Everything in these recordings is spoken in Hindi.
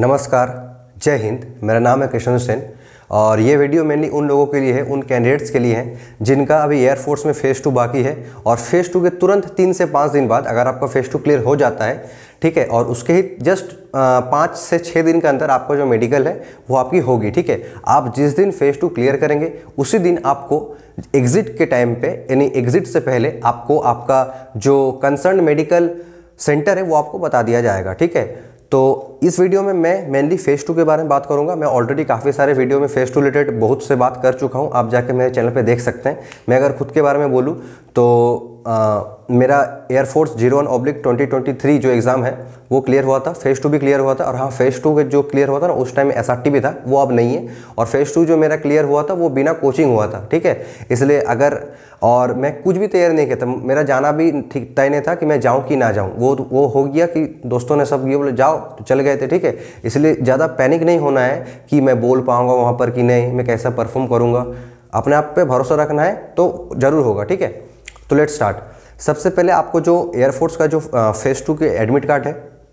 नमस्कार जय हिंद मेरा नाम है कृष्ण सेन और ये वीडियो मेनली उन लोगों के लिए है उन कैंडिडेट्स के लिए हैं जिनका अभी एयरफोर्स में फ़ेज़ टू बाकी है और फ़ेज़ टू के तुरंत तीन से पाँच दिन बाद अगर आपका फ़ेज़ टू क्लियर हो जाता है ठीक है और उसके ही जस्ट पाँच से छः दिन के अंदर आपका जो मेडिकल है वो आपकी होगी ठीक है आप जिस दिन फ़ेज़ टू क्लियर करेंगे उसी दिन आपको एग्ज़िट के टाइम पे यानी एग्ज़िट से पहले आपको आपका जो कंसर्न मेडिकल सेंटर है वो आपको बता दिया जाएगा ठीक है तो इस वीडियो में मैं मेनली फेस टू के बारे में बात करूंगा मैं ऑलरेडी काफ़ी सारे वीडियो में फेस टू रिलेटेड बहुत से बात कर चुका हूं आप जाके मेरे चैनल पे देख सकते हैं मैं अगर खुद के बारे में बोलूं तो आ, मेरा air force zero one oblique twenty twenty three जो एग्ज़ाम है वो क्लियर हुआ था फेज़ टू भी क्लियर हुआ था और हाँ फेज़ टू जो क्लियर हुआ था ना उस टाइम एस आर टी भी था वो अब नहीं है और फेज़ टू जो मेरा क्लियर हुआ था वो बिना कोचिंग हुआ था ठीक है इसलिए अगर और मैं कुछ भी तैयार नहीं किया था मेरा जाना भी ठीक तय नहीं था कि मैं जाऊँ कि ना जाऊँ वो वो हो गया कि दोस्तों ने सब ये बोले जाओ तो चले गए थे ठीक है इसलिए ज़्यादा पैनिक नहीं होना है कि मैं बोल पाऊँगा वहाँ पर कि नहीं मैं कैसा परफॉर्म करूँगा अपने आप पर भरोसा रखना है तो ज़रूर होगा ठीक है तो लेट स्टार्ट सबसे पहले आपको जो एयरफोर्स का जो फेस टू के एडमिट कार्ड है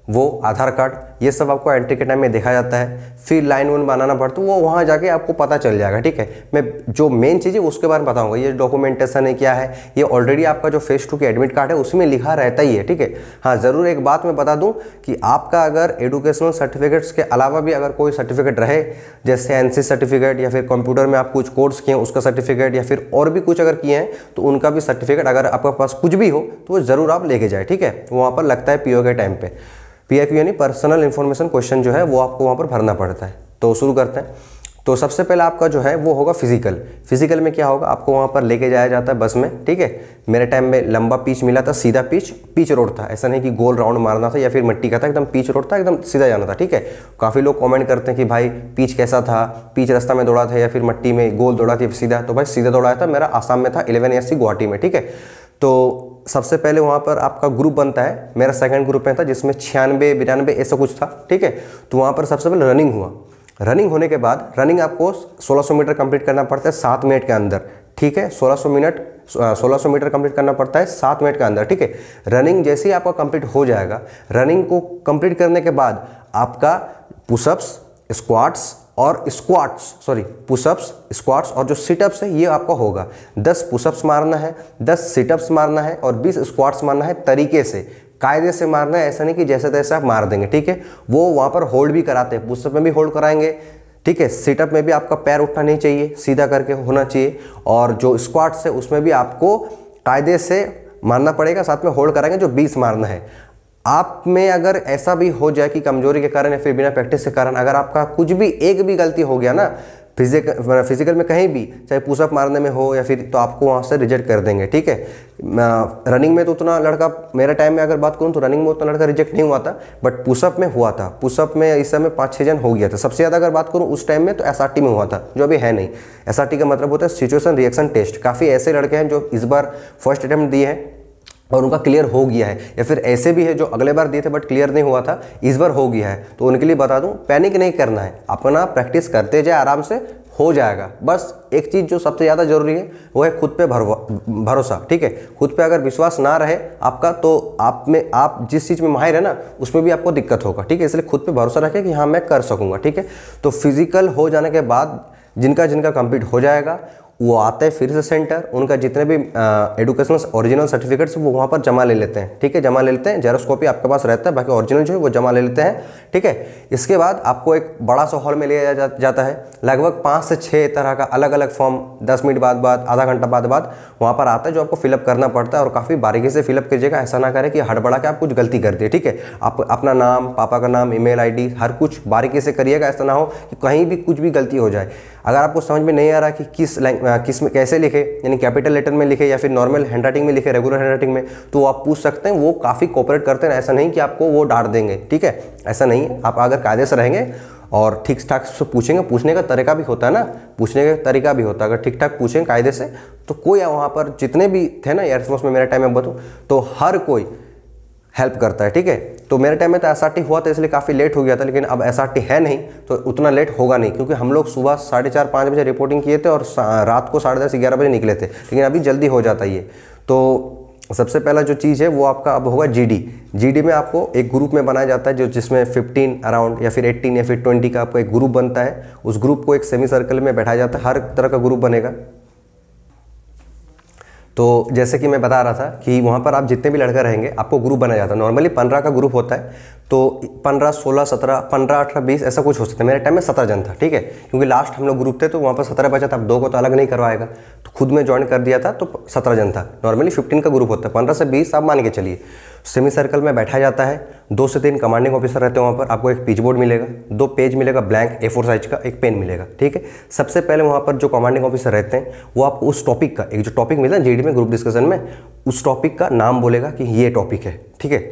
वो आधार कार्ड ये सब आपको एंट्री के टाइम में देखा जाता है फिर लाइन वन बनाना पड़ता है तो वो वहाँ जाके आपको पता चल जाएगा ठीक है मैं जो मेन चीज़ है उसके बारे में बताऊँगा ये डॉक्यूमेंटेशन है क्या है ये ऑलरेडी आपका जो फेस टू के एडमिट कार्ड है उसमें लिखा रहता ही है ठीक है हाँ ज़रूर एक बात मैं बता दूँ कि आपका अगर एडुकेशनल सर्टिफिकेट्स के अलावा भी अगर कोई सर्टिफिकेट रहे जैसे एन सर्टिफिकेट या फिर कंप्यूटर में आप कुछ कोर्स किए हैं उसका सर्टिफिकेट या फिर और भी कुछ अगर किए हैं तो उनका भी सर्टिफिकेट अगर आपके पास कुछ भी हो तो वो ज़रूर आप लेके जाए ठीक है वहाँ पर लगता है पी के टाइम पर पीआईक्यू यानी पर्सनल इन्फॉर्मेशन क्वेश्चन जो है वो आपको वहाँ पर भरना पड़ता है तो शुरू करते हैं तो सबसे पहले आपका जो है वो होगा फिजिकल फिजिकल में क्या होगा आपको वहाँ पर लेके जाया जाता है बस में ठीक है मेरे टाइम में लंबा पीच मिला था सीधा पीच पीच रोड था ऐसा नहीं कि गोल राउंड मारना था या फिर मिट्टी का था एकदम पीच रोड था एकदम सीधा जाना था ठीक है काफ़ी लोग कमेंट करते हैं कि भाई पीच कैसा था पीच रास्ता में दौड़ा था या फिर मट्टी में गोल दौड़ा था सीधा तो भाई सीधा दौड़ाया था मेरा आसाम में था इलेवन एस गुवाहाटी में ठीक है तो सबसे पहले वहाँ पर आपका ग्रुप बनता है मेरा सेकंड ग्रुप में था जिसमें छियानवे बिरानवे ऐसा कुछ था ठीक है तो वहाँ पर सबसे पहले रनिंग हुआ रनिंग होने के बाद रनिंग आपको 1600 मीटर कंप्लीट करना पड़ता है सात मिनट के अंदर ठीक है 1600 मिनट 1600 मीटर कंप्लीट करना पड़ता है सात मिनट के अंदर ठीक है रनिंग जैसे ही आपका कंप्लीट हो जाएगा रनिंग को कंप्लीट करने के बाद आपका पुशअप्स स्क्वाट्स और स्क्वाट्स सॉरी पुशअप्स स्क्वाट्स और जो सिटअप्स है ये आपका होगा 10 पुशअप्स मारना है 10 सिटअप्स मारना है और 20 स्क्वाट्स मारना है तरीके से कायदे से मारना है ऐसा नहीं कि जैसे तैसे आप मार देंगे ठीक है वो वहाँ पर होल्ड भी कराते हैं पुशअप में भी होल्ड कराएंगे ठीक है सिटअप में भी आपका पैर उठना नहीं चाहिए सीधा करके होना चाहिए और जो स्क्वाट्स है उसमें भी आपको कायदे से मारना पड़ेगा साथ में होल्ड कराएंगे जो 20 मारना है आप में अगर ऐसा भी हो जाए कि कमजोरी के कारण या फिर बिना प्रैक्टिस के कारण अगर आपका कुछ भी एक भी गलती हो गया ना फिजिकल मतलब फिजिकल में कहीं भी चाहे पुशअप मारने में हो या फिर तो आपको वहाँ से रिजेक्ट कर देंगे ठीक है रनिंग में तो उतना लड़का मेरे टाइम में अगर बात करूँ तो रनिंग में उतना लड़का रिजेक्ट नहीं हुआ था बट पुशअप में हुआ था पुशअप में इस समय पाँच छः जन हो गया था सबसे ज़्यादा अगर बात करूँ उस टाइम में तो एस में हुआ था जो अभी है नहीं एस का मतलब होता है सिचुएसन रिएक्शन टेस्ट काफ़ी ऐसे लड़के हैं जो इस बार फर्स्ट अटैम्प्ट दिए हैं और उनका क्लियर हो गया है या फिर ऐसे भी है जो अगले बार दिए थे बट क्लियर नहीं हुआ था इस बार हो गया है तो उनके लिए बता दूं पैनिक नहीं करना है अपना प्रैक्टिस करते जाए आराम से हो जाएगा बस एक चीज़ जो सबसे ज़्यादा जरूरी है वो है खुद पे भरोसा ठीक है खुद पे अगर विश्वास ना रहे आपका तो आप में आप जिस चीज़ में माहिर है ना उसमें भी आपको दिक्कत होगा ठीक है इसलिए खुद पे भरोसा रखें कि हाँ मैं कर सकूँगा ठीक है तो फिजिकल हो जाने के बाद जिनका जिनका कंप्लीट हो जाएगा वो आते हैं फिर से सेंटर उनका जितने भी एडुकेशनल ओरिजिनल सर्टिफिकेट्स वो वहाँ पर जमा ले लेते हैं ठीक है जमा ले लेते हैं जेरोस्कोपी आपके पास रहता है बाकी ओरिजिनल जो है वो जमा ले लेते हैं ठीक है इसके बाद आपको एक बड़ा सा हॉल में लिया जा, जाता है लगभग पाँच से छः तरह का अलग अलग फॉर्म दस मिनट बाद बाद आधा घंटा बाद बाद वहाँ पर आता है जो आपको फिलअप करना पड़ता है और काफ़ी बारीकी से फिलअप कीजिएगा ऐसा ना करें कि हड़बड़ा के आप कुछ गलती कर दिए ठीक है आप अपना नाम पापा का नाम ई मेल हर कुछ बारीकी से करिएगा ऐसा ना हो कि कहीं भी कुछ भी गलती हो जाए अगर आपको समझ में नहीं आ रहा कि किस किस में कैसे लिखे यानी कैपिटल लेटर में लिखे या फिर नॉर्मल हैंड में लिखे रेगुलर हैंड में तो आप पूछ सकते हैं वो काफ़ी कॉपरेट करते हैं ऐसा नहीं कि आपको वो डांट देंगे ठीक है ऐसा नहीं है आप अगर कायदे से रहेंगे और ठीक ठाक से पूछेंगे पूछने का तरीका भी होता है ना पूछने का तरीका भी होता है अगर ठीक ठाक पूछेंगे कायदे से तो कोई वहाँ पर जितने भी थे ना एयरफोर्स में मेरे टाइम में बताऊँ तो हर कोई हेल्प करता है ठीक है तो मेरे टाइम में तो एस हुआ था इसलिए काफ़ी लेट हो गया था लेकिन अब एस है नहीं तो उतना लेट होगा नहीं क्योंकि हम लोग सुबह साढ़े चार पाँच बजे रिपोर्टिंग किए थे और रात को साढ़े दस ग्यारह बजे निकले थे लेकिन अभी जल्दी हो जाता ये तो सबसे पहला जो चीज़ है वो आपका अब होगा जी जीडी में आपको एक ग्रुप में बनाया जाता है जो जिसमें 15 अराउंड या फिर 18 या फिर 20 का आपको एक ग्रुप बनता है उस ग्रुप को एक सेमी सर्कल में बैठाया जाता है हर तरह का ग्रुप बनेगा तो जैसे कि मैं बता रहा था कि वहाँ पर आप जितने भी लड़के रहेंगे आपको ग्रुप बनाया जाता है नॉर्मली पंद्रह का ग्रुप होता है तो पंद्रह सोलह सत्रह पंद्रह अठारह बीस ऐसा कुछ हो सकता है मेरे टाइम में सत्रह जन था ठीक है क्योंकि लास्ट हम लोग ग्रुप थे तो वहाँ पर सत्रह बचा था अब दो को तो अलग नहीं करवाएगा तो खुद में ज्वाइन कर दिया था तो सत्रह जन था नॉर्मली फिफ्टीन का ग्रुप होता है पंद्रह से बीस आप मान के चलिए सेमी सर्कल में बैठा जाता है दो से तीन कमांडिंग ऑफिसर रहते हैं वहाँ पर आपको एक पिच बोर्ड मिलेगा दो पेज मिलेगा ब्लैंक ए फोर साइज का एक पेन मिलेगा ठीक है सबसे पहले वहाँ पर जो कमांडिंग ऑफिसर रहते हैं वो आप उस टॉपिक का एक जो टॉपिक मिला जेडी में ग्रुप डिस्कशन में उस टॉपिक का नाम बोलेगा कि ये टॉपिक है ठीक है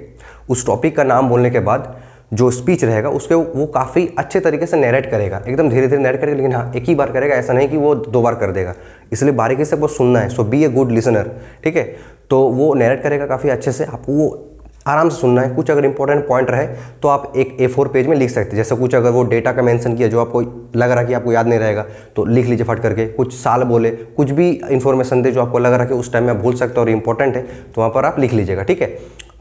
उस टॉपिक का नाम बोलने के बाद जो स्पीच रहेगा उसके वो काफ़ी अच्छे तरीके से नैरेट करेगा एकदम धीरे धीरे नैरेट करेगा लेकिन हाँ एक ही बार करेगा ऐसा नहीं कि वो दो बार कर देगा इसलिए बारीकी से वो सुनना है so be a good listener ठीक है तो वो नैरेट करेगा काफ़ी अच्छे से आपको वो आराम से सुनना है कुछ अगर इंपॉर्टेंट पॉइंट रहे तो आप एक ए फोर पेज में लिख सकते हैं जैसे कुछ अगर वो डेटा का मेंशन किया जो आपको लग रहा कि आपको याद नहीं रहेगा तो लिख लीजिए फट करके कुछ साल बोले कुछ भी इन्फॉर्मेशन दे जो आपको लग रहा कि उस टाइम में आप भूल सकते हो और इंपॉर्टेंट है तो वहाँ पर आप लिख लीजिएगा ठीक है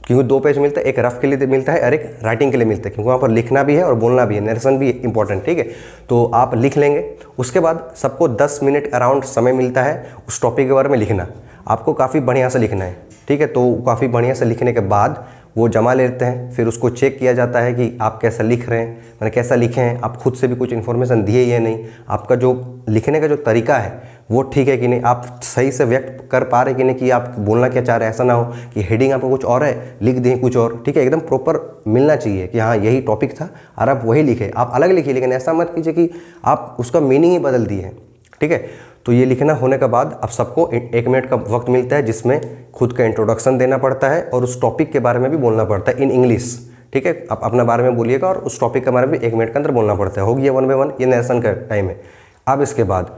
क्योंकि दो पेज मिलता है एक रफ के लिए मिलता है और एक राइटिंग के लिए मिलता है क्योंकि वहाँ पर लिखना भी है और बोलना भी है नरेशन भी इंपॉर्टेंट ठीक है तो आप लिख लेंगे उसके बाद सबको 10 मिनट अराउंड समय मिलता है उस टॉपिक के बारे में लिखना आपको काफ़ी बढ़िया से लिखना है ठीक है तो काफ़ी बढ़िया से लिखने के बाद वो जमा लेते हैं फिर उसको चेक किया जाता है कि आप कैसा लिख रहे हैं मैंने कैसा लिखे हैं आप खुद से भी कुछ इन्फॉर्मेशन दिए या नहीं आपका जो लिखने का जो तरीका है वो ठीक है कि नहीं आप सही से व्यक्त कर पा रहे कि नहीं कि आप बोलना क्या चाह रहे हैं ऐसा ना हो कि हेडिंग आपको कुछ और है लिख दें कुछ और ठीक है एकदम प्रॉपर मिलना चाहिए कि हाँ यही टॉपिक था और आप वही लिखे आप अलग लिखिए लेकिन ऐसा मत कीजिए कि आप उसका मीनिंग ही बदल दिए ठीक है तो ये लिखना होने के बाद अब सबको एक मिनट का वक्त मिलता है जिसमें खुद का इंट्रोडक्शन देना पड़ता है और उस टॉपिक के बारे में भी बोलना पड़ता है इन इंग्लिश ठीक है आप अपने बारे में बोलिएगा और उस टॉपिक के बारे में भी एक मिनट के अंदर बोलना पड़ता है होगी ये वन बाई वन ये नेशन का टाइम है अब इसके बाद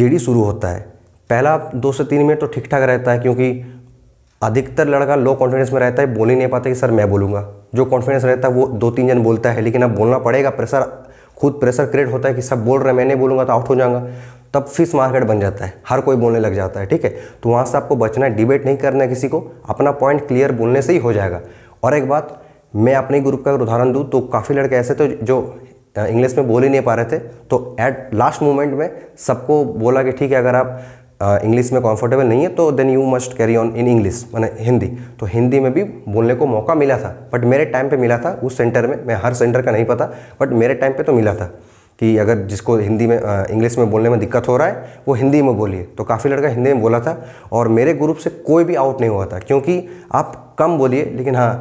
जी शुरू होता है पहला दो से तीन मिनट तो ठीक ठाक रहता है क्योंकि अधिकतर लड़का लो कॉन्फिडेंस में रहता है बोल ही नहीं पाता कि सर मैं बोलूँगा जो कॉन्फिडेंस रहता है वो दो तीन जन बोलता है लेकिन अब बोलना पड़ेगा प्रेशर खुद प्रेशर क्रिएट होता है कि सब बोल रहे हैं मैं नहीं बोलूँगा तो आउट हो जाऊँगा तब फिश मार्केट बन जाता है हर कोई बोलने लग जाता है ठीक है तो वहाँ से आपको बचना है डिबेट नहीं करना है किसी को अपना पॉइंट क्लियर बोलने से ही हो जाएगा और एक बात मैं अपने ग्रुप का अगर उदाहरण दूँ तो काफ़ी लड़के ऐसे थे जो इंग्लिश में बोल ही नहीं पा रहे थे तो एट लास्ट मोमेंट में सबको बोला कि ठीक है अगर आप इंग्लिश में कंफर्टेबल नहीं है तो then you must carry on in English मैंने हिंदी तो हिंदी में भी बोलने को मौका मिला था बट मेरे टाइम पे मिला था उस सेंटर में मैं हर सेंटर का नहीं पता बट मेरे टाइम पे तो मिला था कि अगर जिसको हिंदी में इंग्लिश में बोलने में दिक्कत हो रहा है वो हिंदी में बोलिए तो काफ़ी लड़का हिंदी में बोला था और मेरे ग्रुप से कोई भी आउट नहीं हुआ था क्योंकि आप कम बोलिए लेकिन हाँ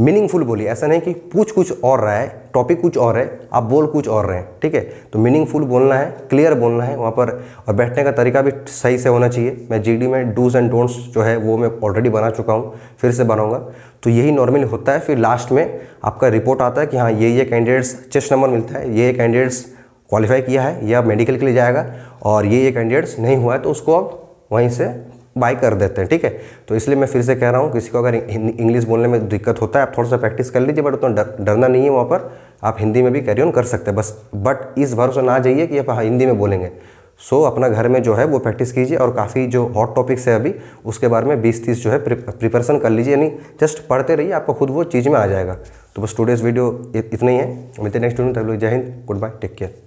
मीनिंगफुल बोलिए ऐसा नहीं कि पूछ कुछ और रहा है टॉपिक कुछ और है आप बोल कुछ और रहे हैं ठीक है तो मीनिंगफुल बोलना है क्लियर बोलना है वहाँ पर और बैठने का तरीका भी सही से होना चाहिए मैं जीडी में डूज एंड डोंट्स जो है वो मैं ऑलरेडी बना चुका हूँ फिर से बनाऊँगा तो यही नॉर्मली होता है फिर लास्ट में आपका रिपोर्ट आता है कि हाँ ये ये कैंडिडेट्स चेस्ट नंबर मिलता है ये कैंडिडेट्स क्वालिफाई किया है या मेडिकल के लिए जाएगा और ये ये कैंडिडेट्स नहीं हुआ है तो उसको आप वहीं से बाय कर देते हैं ठीक है तो इसलिए मैं फिर से कह रहा हूँ किसी को अगर इंग्लिश बोलने में दिक्कत होता है आप थोड़ा सा प्रैक्टिस कर लीजिए बट उतना डरना नहीं है वहाँ पर आप हिंदी में भी कैरी ऑन कर सकते हैं बस बट इस भरोसे ना जाइए कि आप हिंदी में बोलेंगे सो so, अपना घर में जो है वो प्रैक्टिस कीजिए और काफ़ी जो हॉट टॉपिक्स है अभी उसके बारे में बीस तीस जो है प्रिपरेशन कर लीजिए यानी जस्ट पढ़ते रहिए आपको खुद वो चीज़ में आ जाएगा तो बस टूडेज वीडियो इतना ही है मिलते नेक्स्ट वीडियो तब लोग Jai Hind good bye take care